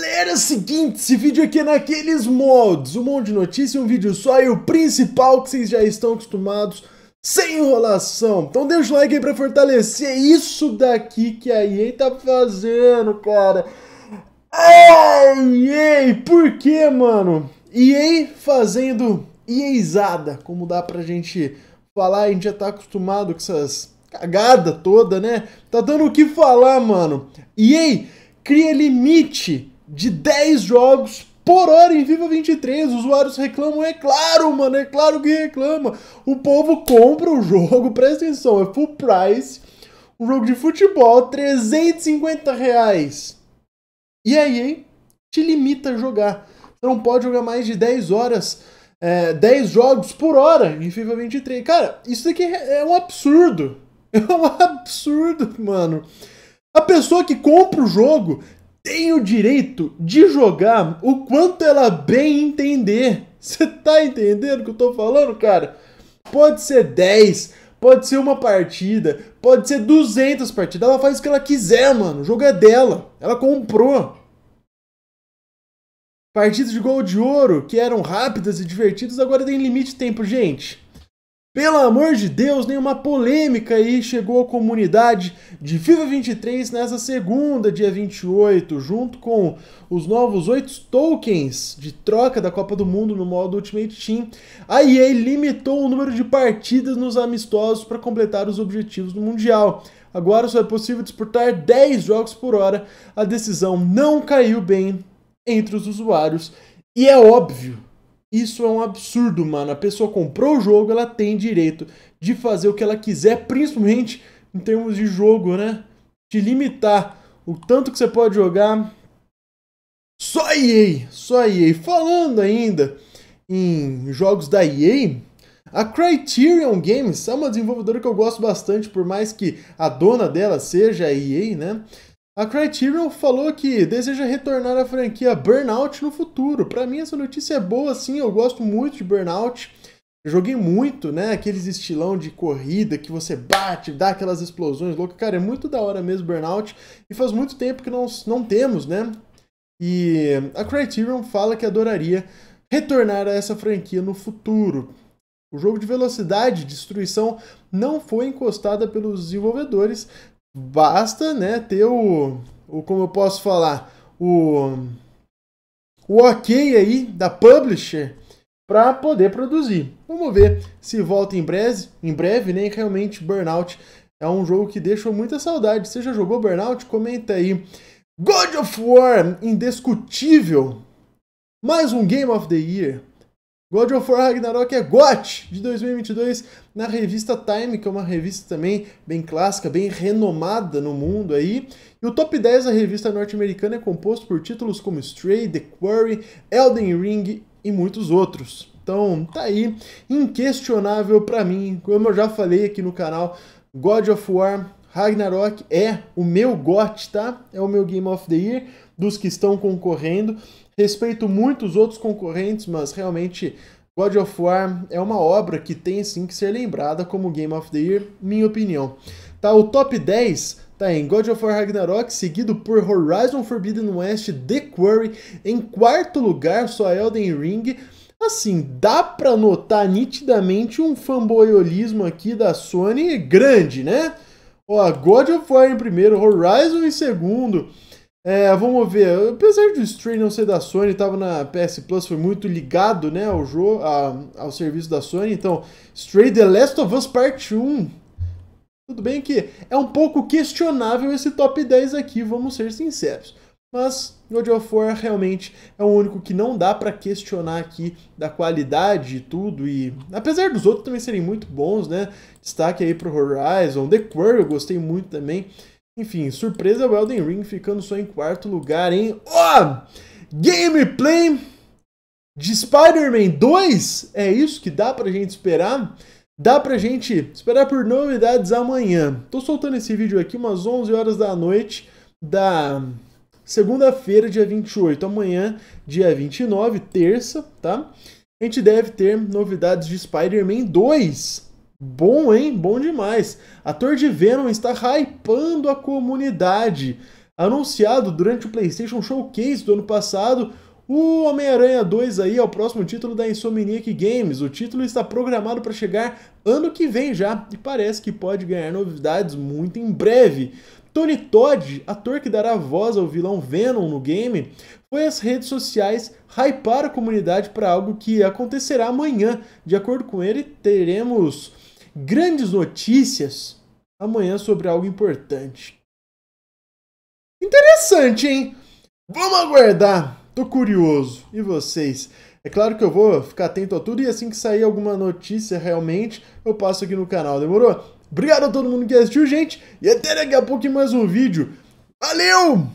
galera, é seguinte, esse vídeo aqui é naqueles mods, um monte de notícia, um vídeo só e o principal que vocês já estão acostumados, sem enrolação. Então deixa o like aí pra fortalecer isso daqui que a EA tá fazendo, cara. Ai, EA, por que, mano? EA fazendo EAzada, como dá pra gente falar, a gente já tá acostumado com essas cagada toda, né? Tá dando o que falar, mano. EA cria limite de 10 jogos por hora em Viva 23. Usuários reclamam, é claro, mano, é claro que reclama. O povo compra o jogo, presta atenção, é full price. Um jogo de futebol, 350 reais. E aí, hein? Te limita a jogar. Você não pode jogar mais de 10 horas, é, 10 jogos por hora em FIFA 23. Cara, isso aqui é, é um absurdo. É um absurdo, mano. A pessoa que compra o jogo tem o direito de jogar o quanto ela bem entender. Você tá entendendo o que eu tô falando, cara? Pode ser 10, pode ser uma partida, pode ser 200 partidas. Ela faz o que ela quiser, mano. O jogo é dela. Ela comprou. Partidas de gol de ouro, que eram rápidas e divertidas, agora tem limite de tempo, gente. Pelo amor de Deus, nenhuma polêmica aí chegou à comunidade de FIFA 23 nessa segunda, dia 28, junto com os novos 8 tokens de troca da Copa do Mundo no modo Ultimate Team. A EA limitou o número de partidas nos amistosos para completar os objetivos do Mundial. Agora só é possível disputar 10 jogos por hora. A decisão não caiu bem entre os usuários e é óbvio isso é um absurdo, mano. A pessoa comprou o jogo, ela tem direito de fazer o que ela quiser, principalmente em termos de jogo, né? De limitar o tanto que você pode jogar. Só a EA, só a EA. Falando ainda em jogos da EA, a Criterion Games é uma desenvolvedora que eu gosto bastante, por mais que a dona dela seja a EA, né? A Criterion falou que deseja retornar à franquia Burnout no futuro. Para mim essa notícia é boa, sim, eu gosto muito de Burnout. joguei muito, né, aqueles estilão de corrida que você bate, dá aquelas explosões loucas. Cara, é muito da hora mesmo Burnout e faz muito tempo que nós não temos, né? E a Criterion fala que adoraria retornar a essa franquia no futuro. O jogo de velocidade e destruição não foi encostada pelos desenvolvedores, Basta, né, ter o, o como eu posso falar, o, o ok aí da publisher para poder produzir. Vamos ver se volta em breve, em breve, né? Realmente Burnout é um jogo que deixou muita saudade. Você já jogou Burnout? Comenta aí. God of War, indiscutível. Mais um Game of the Year. God of War Ragnarok é GOT de 2022 na revista Time, que é uma revista também bem clássica, bem renomada no mundo aí. E o top 10 da revista norte-americana é composto por títulos como Stray, The Quarry, Elden Ring e muitos outros. Então, tá aí, inquestionável para mim. Como eu já falei aqui no canal, God of War Ragnarok é o meu GOT, tá? É o meu Game of the Year dos que estão concorrendo. Respeito muito os outros concorrentes, mas realmente God of War é uma obra que tem sim que ser lembrada como Game of the Year, minha opinião. Tá, o top 10 tá em God of War Ragnarok, seguido por Horizon Forbidden West, The Quarry, em quarto lugar só Elden Ring. Assim, dá para notar nitidamente um fanboyolismo aqui da Sony grande, né? Ó, God of War em primeiro, Horizon em segundo. É, vamos ver. Apesar do Stray não ser da Sony, estava na PS Plus, foi muito ligado, né, ao jogo, a, ao serviço da Sony. Então, Stray The Last of Us Part 1. Tudo bem que é um pouco questionável esse top 10 aqui, vamos ser sinceros. Mas God of War realmente é o único que não dá para questionar aqui da qualidade de tudo e apesar dos outros também serem muito bons, né? Destaque aí pro Horizon, The Quarry eu gostei muito também. Enfim, surpresa o Elden Ring ficando só em quarto lugar, hein? Ó! Oh! Gameplay de Spider-Man 2? É isso que dá pra gente esperar? Dá pra gente esperar por novidades amanhã. Tô soltando esse vídeo aqui umas 11 horas da noite da Segunda-feira, dia 28, amanhã, dia 29, terça, tá? A gente deve ter novidades de Spider-Man 2. Bom, hein? Bom demais. Ator de Venom está hypando a comunidade. Anunciado durante o PlayStation Showcase do ano passado, o Homem-Aranha 2 aí é o próximo título da Insomniac Games. O título está programado para chegar ano que vem já e parece que pode ganhar novidades muito em breve. Tony Todd, ator que dará voz ao vilão Venom no game, foi às redes sociais hypar a comunidade para algo que acontecerá amanhã. De acordo com ele, teremos grandes notícias amanhã sobre algo importante. Interessante, hein? Vamos aguardar. Tô curioso. E vocês? É claro que eu vou ficar atento a tudo e assim que sair alguma notícia realmente, eu passo aqui no canal, demorou? Obrigado a todo mundo que assistiu, gente. E até daqui a pouco mais um vídeo. Valeu!